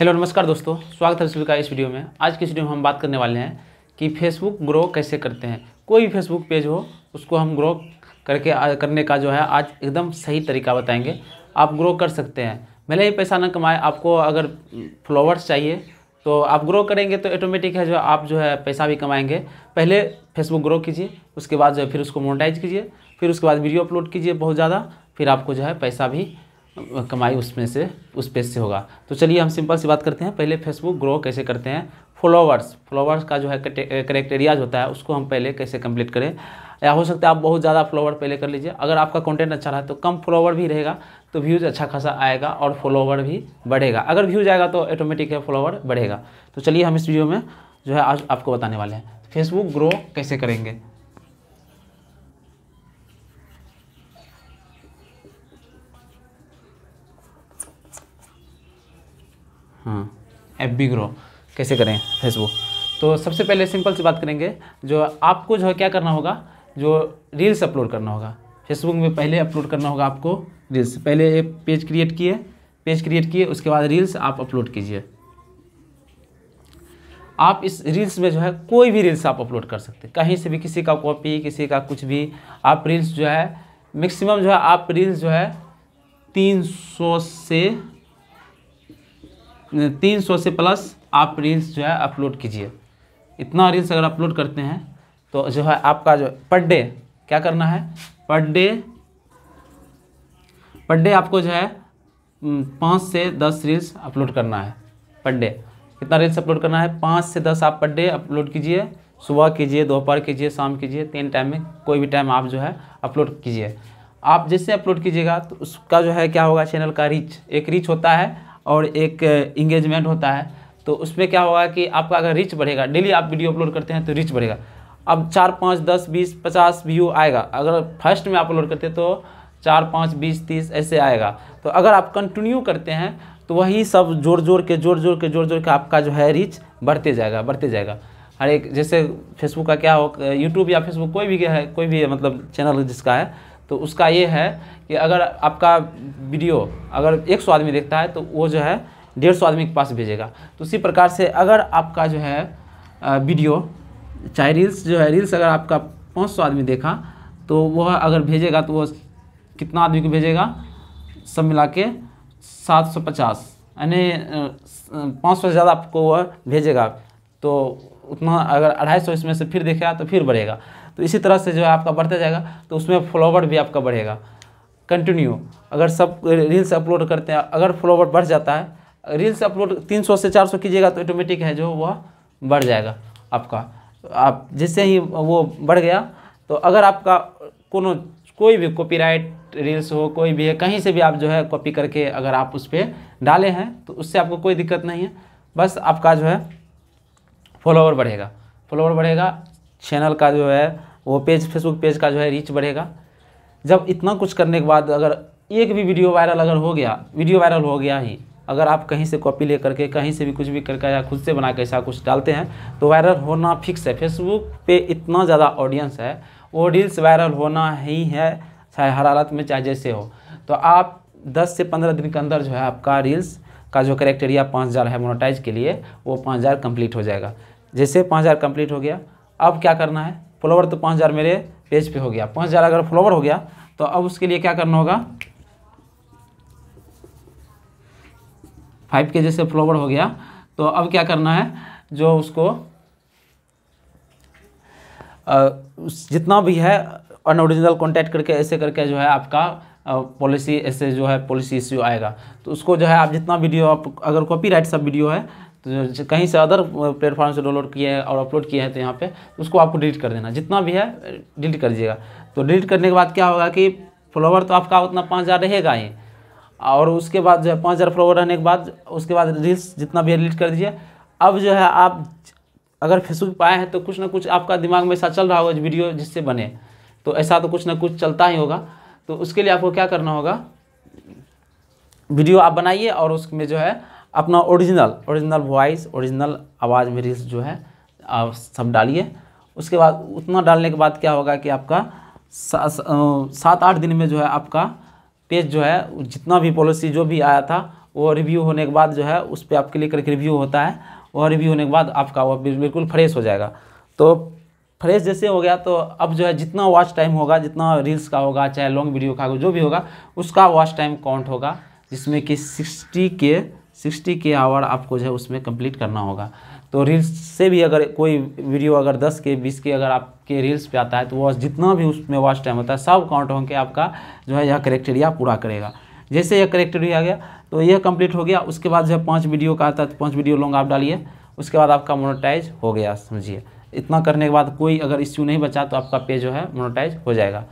hello नमस्कार दोस्तों स्वागत है सभी का इस वीडियो में आज की इस वीडियो में हम बात करने वाले हैं कि फेसबुक ग्रो कैसे करते हैं कोई भी फेसबुक पेज हो उसको हम ग्रो करके करने का जो है आज एकदम सही तरीका बताएंगे आप ग्रो कर सकते हैं भले ही पैसा ना कमाए आपको अगर फॉलोवर्स चाहिए तो आप ग्रो करेंगे तो ऑटोमेटिक है जो आप जो है पैसा भी कमाएंगे पहले फेसबुक ग्रो कीजिए उसके बाद जो है फिर उसको मोनिटाइज कीजिए फिर उसके बाद वीडियो अपलोड कीजिए बहुत ज़्यादा फिर आपको जो है पैसा भी कमाई उसमें से उस पेज से होगा तो चलिए हम सिंपल सी बात करते हैं पहले फेसबुक ग्रो कैसे करते हैं फॉलोवर्स फॉलोवर्स का जो है करेक्टेरियाज होता है उसको हम पहले कैसे कंप्लीट करें या हो सकता है आप बहुत ज़्यादा फॉलोवर पहले कर लीजिए अगर आपका कंटेंट अच्छा रहा तो कम फॉलोवर भी रहेगा तो व्यूज़ अच्छा खासा आएगा और फॉलोवर भी बढ़ेगा अगर व्यूज़ आएगा तो ऑटोमेटिक है फॉलोवर बढ़ेगा तो चलिए हम इस वीडियो में जो है आज आपको बताने वाले हैं फेसबुक ग्रो कैसे करेंगे एफ बी ग्रो कैसे करें फेसबुक तो सबसे पहले सिंपल सी बात करेंगे जो आपको जो है क्या करना होगा जो रील्स अपलोड करना होगा फेसबुक में पहले अपलोड करना होगा आपको रील्स पहले एक पेज क्रिएट किए पेज क्रिएट किए उसके बाद रील्स आप अपलोड कीजिए आप इस रील्स में जो है कोई भी रील्स आप अपलोड कर सकते हैं कहीं से भी किसी का कॉपी किसी का कुछ भी आप रील्स जो है मैक्सिमम जो है आप रील्स जो है 300 से तीन सौ से प्लस आप रील्स जो है अपलोड कीजिए इतना रील्स अगर अपलोड करते हैं तो जो है आपका जो पर डे क्या करना है पर डे पर डे आपको जो है पाँच से दस रील्स अपलोड करना है पर डे कितना रील्स अपलोड करना है पाँच से दस आप पर डे अपलोड कीजिए सुबह कीजिए दोपहर कीजिए शाम कीजिए तीन टाइम में कोई भी टाइम आप जो है अपलोड कीजिए आप जैसे अपलोड कीजिएगा तो उसका जो है क्या होगा चैनल का रीच एक रीच होता है और एक इंगेजमेंट होता है तो उसमें क्या होगा कि आपका अगर रीच बढ़ेगा डेली आप वीडियो अपलोड करते हैं तो रीच बढ़ेगा अब चार पाँच दस बीस पचास व्यू आएगा अगर फर्स्ट में आप अपलोड करते हैं तो चार पाँच बीस तीस ऐसे आएगा तो अगर आप कंटिन्यू करते हैं तो वही सब जोर जोर के जोर जोर के जोर जोर के आपका जो है रीच बढ़ते जाएगा बढ़ते जाएगा हर एक जैसे फेसबुक का क्या हो यूट्यूब या फेसबुक कोई भी है कोई भी है, मतलब चैनल जिसका है तो उसका ये है कि अगर आपका वीडियो अगर 100 आदमी देखता है तो वो जो है डेढ़ सौ आदमी के पास भेजेगा तो उसी प्रकार से अगर आपका जो है वीडियो चाहे रील्स जो है रील्स अगर आपका पाँच सौ आदमी देखा तो वह अगर भेजेगा तो वह कितना आदमी को भेजेगा सब मिला के सात सौ पचास यानी पाँच सौ से ज़्यादा आपको वह भेजेगा तो उतना अगर अढ़ाई सौ इसमें से फिर देखेगा तो फिर बढ़ेगा तो इसी तरह से जो है आपका बढ़ता जाएगा तो उसमें फॉलोवर भी आपका बढ़ेगा कंटिन्यू अगर सब रील्स अपलोड करते हैं अगर फॉलोवर बढ़ जाता है रील्स अपलोड 300 से 400 कीजिएगा तो ऑटोमेटिक है जो वह बढ़ जाएगा आपका आप जिससे ही वो बढ़ गया तो अगर आपका कोनो कोई भी कॉपीराइट रील्स हो कोई भी है कहीं से भी आप जो है कॉपी करके अगर आप उस पर डाले हैं तो उससे आपको कोई दिक्कत नहीं है बस आपका जो है फॉलोवर बढ़ेगा फॉलोवर बढ़ेगा चैनल का जो है वो पेज फेसबुक पेज का जो है रीच बढ़ेगा जब इतना कुछ करने के बाद अगर एक भी वीडियो वायरल अगर हो गया वीडियो वायरल हो गया ही अगर आप कहीं से कॉपी ले करके कहीं से भी कुछ भी करके या खुद से बना के ऐसा कुछ डालते हैं तो वायरल होना फिक्स है फेसबुक पे इतना ज़्यादा ऑडियंस है वो रील्स वायरल होना ही है चाहे हर हालत में चाहे जैसे हो तो आप 10 से 15 दिन के अंदर जो है आपका रील्स का जो करेक्टेरिया पाँच हज़ार है मोनोटाइज के लिए वो पाँच हज़ार हो जाएगा जैसे पाँच हज़ार हो गया अब क्या करना है फॉलोवर तो पाँच मेरे पेज पे हो गया पाँच अगर फॉलोवर हो गया तो अब उसके लिए क्या करना होगा फाइव के जैसे फॉलोवर हो गया तो अब क्या करना है जो उसको जितना भी है अनओरिजिनल कॉन्टैक्ट करके ऐसे करके जो है आपका पॉलिसी ऐसे जो है पॉलिसी इश्यू आएगा तो उसको जो है आप जितना वीडियो आप अगर कॉपीराइट सब वीडियो है तो कहीं से अदर प्लेटफॉर्म से डाउनलोड किए हैं और अपलोड किए हैं तो यहाँ पे उसको आपको डिलीट कर देना जितना भी है डिलीट कर दीजिएगा तो डिलीट करने के बाद क्या होगा कि फॉलोवर तो आपका उतना पाँच हज़ार रहेगा ही और उसके बाद जो है पाँच हज़ार फॉलोवर रहने के बाद उसके बाद रील्स जितना भी है डिलीट कर दीजिए अब जो है आप अगर फेसबुक पाए हैं तो कुछ ना कुछ आपका दिमाग में ऐसा चल रहा होगा वीडियो जिससे बने तो ऐसा तो कुछ ना कुछ चलता ही होगा तो उसके लिए आपको क्या करना होगा वीडियो आप बनाइए और उसमें जो है अपना ओरिजिनल ओरिजिनल वॉइस ओरिजिनल आवाज़ में रील्स जो है आप सब डालिए उसके बाद उतना डालने के बाद क्या होगा कि आपका सात आठ दिन में जो है आपका पेज जो है जितना भी पॉलिसी जो भी आया था वो रिव्यू होने के बाद जो है उस पर आप क्लिक करके रिव्यू होता है वह रिव्यू होने के बाद आपका वो बिल्कुल फ्रेश हो जाएगा तो फ्रेश जैसे हो गया तो अब जो है जितना वॉच टाइम होगा जितना रील्स का होगा चाहे लॉन्ग वीडियो का होगा जो भी होगा उसका वॉच टाइम काउंट होगा जिसमें कि सिक्सटी के सिक्सटी के आवर आपको जो है उसमें कंप्लीट करना होगा तो रील्स से भी अगर कोई वीडियो अगर दस के बीस के अगर आपके रील्स पे आता है तो वो जितना भी उसमें वॉच टाइम होता है सब काउंट होकर आपका जो है यह करेक्टेरिया पूरा करेगा जैसे यह करेक्टेरिया गया तो यह कंप्लीट हो गया उसके बाद जो है पाँच वीडियो का आता है तो पाँच वीडियो लोग आप डालिए उसके बाद आपका मोनोटाइज हो गया समझिए इतना करने के बाद कोई अगर इश्यू नहीं बचा तो आपका पेज जो है मोनोटाइज हो जाएगा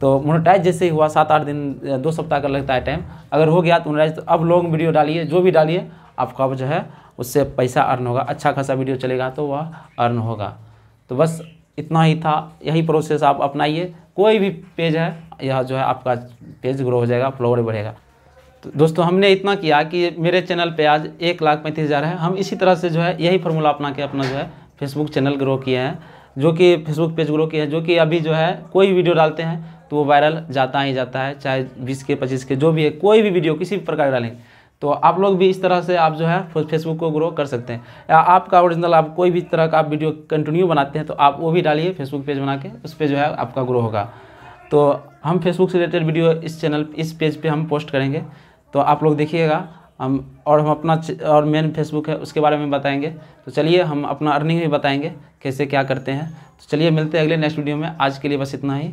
तो मोनोटाइज जैसे ही हुआ सात आठ दिन दो सप्ताह का लगता है टाइम अगर हो गया तो मोनोटाइज तो अब लॉन्ग वीडियो डालिए जो भी डालिए आपका जो है उससे पैसा अर्न होगा अच्छा खासा वीडियो चलेगा तो वह अर्न होगा तो बस इतना ही था यही प्रोसेस आप अपनाइए कोई भी पेज है यह जो है आपका पेज ग्रो हो जाएगा फ्लोवर बढ़ेगा तो दोस्तों हमने इतना किया कि मेरे चैनल पे आज एक लाख पैंतीस हज़ार है हम इसी तरह से जो है यही फार्मूला अपना के अपना जो है फेसबुक चैनल ग्रो किए हैं जो कि फेसबुक पेज ग्रो किए हैं जो कि अभी जो है कोई वीडियो डालते हैं तो वो वायरल जाता ही जाता है चाहे बीस के पच्चीस के जो भी है कोई भी वीडियो किसी भी प्रकार डालें तो आप लोग भी इस तरह से आप जो है फेसबुक को ग्रो कर सकते हैं या आपका ओरिजिनल आप कोई भी तरह का आप वीडियो कंटिन्यू बनाते हैं तो आप वो भी डालिए फेसबुक पेज बना के उस पर जो है आपका ग्रो होगा तो हम फेसबुक से रिलेटेड वीडियो इस चैनल इस पेज पे हम पोस्ट करेंगे तो आप लोग देखिएगा हम और हम अपना और मेन फेसबुक है उसके बारे में बताएंगे तो चलिए हम अपना अर्निंग भी बताएंगे कैसे क्या करते हैं तो चलिए मिलते हैं अगले नेक्स्ट वीडियो में आज के लिए बस इतना ही